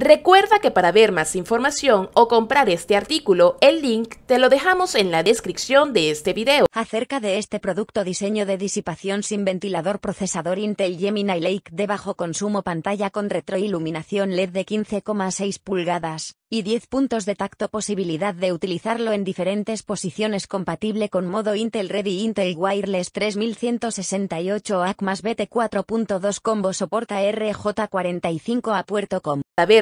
Recuerda que para ver más información o comprar este artículo, el link te lo dejamos en la descripción de este video. Acerca de este producto diseño de disipación sin ventilador procesador Intel Gemini Lake de bajo consumo pantalla con retroiluminación LED de 15,6 pulgadas y 10 puntos de tacto posibilidad de utilizarlo en diferentes posiciones compatible con modo Intel Ready Intel Wireless 3168 ACMAS BT 4.2 combo soporta RJ45 a puerto com